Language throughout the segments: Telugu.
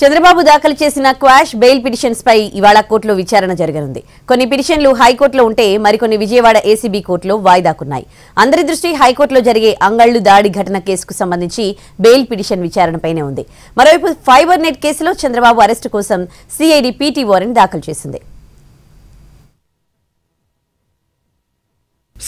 చంద్రబాబు దాఖలు చేసిన క్వాష్ బెయిల్ పిటిషన్స్ పై ఇవాళ కోర్టులో విచారణ జరగనుంది కొన్ని పిటిషన్లు హైకోర్టులో ఉంటే మరికొన్ని విజయవాడ ఏసీబీ కోర్టులో వాయిదాకున్నాయి అందరి దృష్టి హైకోర్టులో జరిగే అంగళ్లు దాడి ఘటన కేసుకు సంబంధించి బెయిల్ పిటిషన్ విచారణపైనే ఉంది మరోవైపు ఫైబర్ నెట్ కేసులో చంద్రబాబు అరెస్టు కోసం సిఐడి పీటీ వారెంట్ దాఖలు చేసింది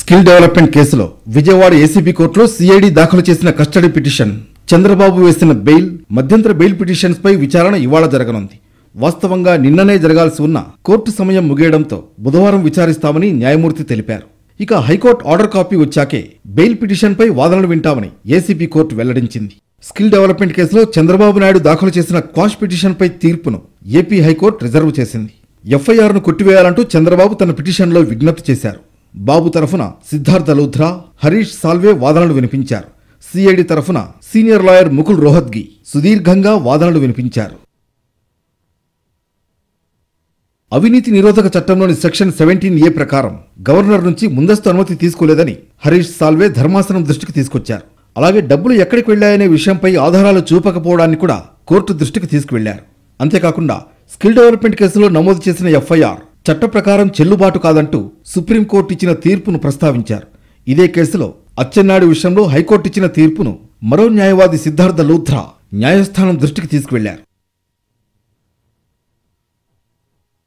స్కిల్ డెవలప్మెంట్ కేసులో విజయవాడ ఏసీబీ కోర్టులో సిఐడి దాఖలు చేసిన కస్టడీ పిటిషన్ చంద్రబాబు వేసిన బెయిల్ మధ్యంతర బెయిల్ పై విచారణ ఇవాళ జరగనుంది వాస్తవంగా నిన్ననే జరగాల్సి ఉన్న కోర్టు సమయం ముగియడంతో బుధవారం విచారిస్తామని న్యాయమూర్తి తెలిపారు ఇక హైకోర్టు ఆర్డర్ కాపీ వచ్చాకే బెయిల్ పిటిషన్పై వాదనలు వింటామని ఏసీపీ కోర్టు వెల్లడించింది స్కిల్ డెవలప్మెంట్ కేసులో చంద్రబాబు నాయుడు దాఖలు చేసిన క్వాష్ పిటిషన్పై తీర్పును ఏపీ హైకోర్టు రిజర్వ్ చేసింది ఎఫ్ఐఆర్ను కొట్టివేయాలంటూ చంద్రబాబు తన పిటిషన్లో విజ్ఞప్తి చేశారు బాబు తరఫున సిద్ధార్థ లోధ్రా హరీష్ సాల్వే వాదనలు వినిపించారు సిఐడి తరఫున సీనియర్ లాయర్ ముకుల్ రోహత్గి సుదీర్ఘంగా వాదనలు వినిపించారు అవినీతి నిరోధక చట్టంలోని సెక్షన్ సెవెంటీన్ ఏ ప్రకారం గవర్నర్ నుంచి ముందస్తు అనుమతి తీసుకోలేదని హరీష్ సాల్వే ధర్మాసనం దృష్టికి తీసుకొచ్చారు అలాగే డబ్బులు ఎక్కడికి వెళ్లాయనే విషయంపై ఆధారాలు చూపకపోవడాన్ని కూడా కోర్టు దృష్టికి తీసుకువెళ్లారు అంతేకాకుండా స్కిల్ డెవలప్మెంట్ కేసులో నమోదు చేసిన ఎఫ్ఐఆర్ చట్ట ప్రకారం చెల్లుబాటు కాదంటూ సుప్రీంకోర్టు ఇచ్చిన తీర్పును ప్రస్తావించారు ఇదే కేసులో అచ్చెన్నాయుడు విషయంలో హైకోర్టు ఇచ్చిన తీర్పును మరో న్యాయవాది సిద్ధార్థ లూథ్రా న్యాయస్థానం దృష్టికి తీసుకువెళ్లారు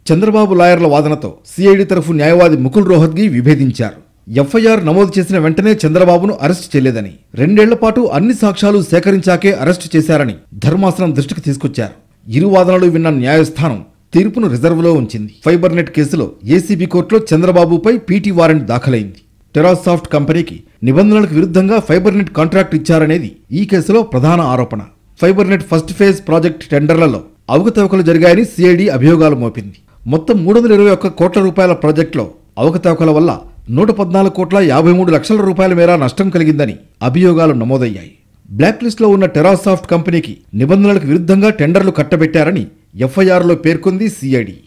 చంద్రబాబు లాయర్ల వాదనతో సిఐడి తరఫు న్యాయవాది ముకుల్ రోహత్గి విభేదించారు ఎఫ్ఐఆర్ నమోదు చేసిన వెంటనే చంద్రబాబును అరెస్టు చేయలేదని రెండేళ్ల పాటు అన్ని సాక్ష్యాలు సేకరించాకే అరెస్టు చేశారని ధర్మాసనం దృష్టికి తీసుకొచ్చారు ఇరు వాదనలు విన్న న్యాయస్థానం తీర్పును రిజర్వ్లో ఉంచింది ఫైబర్నెట్ కేసులో ఏసీబీ కోర్టులో చంద్రబాబుపై పీటీ వారెంట్ దాఖలైంది టెరాసాఫ్ట్ కంపెనీకి నిబంధనలకు విరుద్ధంగా ఫైబర్నెట్ కాంట్రాక్ట్ ఇచ్చారనేది ఈ కేసులో ప్రధాన ఆరోపణ ఫైబర్నెట్ ఫస్ట్ ఫేజ్ ప్రాజెక్ట్ టెండర్లలో అవకతవకలు జరిగాయని సిఐడి అభియోగాలు మోపింది మొత్తం మూడు వందల ఇరవై ఒక్క కోట్ల రూపాయల ప్రాజెక్టులో అవకతవకల వల్ల నూట పద్నాలుగు కోట్ల యాభై మూడు లక్షల రూపాయల మేర నష్టం కలిగిందని అభియోగాలు నమోదయ్యాయి బ్లాక్ లిస్ట్లో ఉన్న టెరాసాఫ్ట్ కంపెనీకి నిబంధనలకు విరుద్ధంగా టెండర్లు కట్టబెట్టారని ఎఫ్ఐఆర్లో పేర్కొంది సిఐడి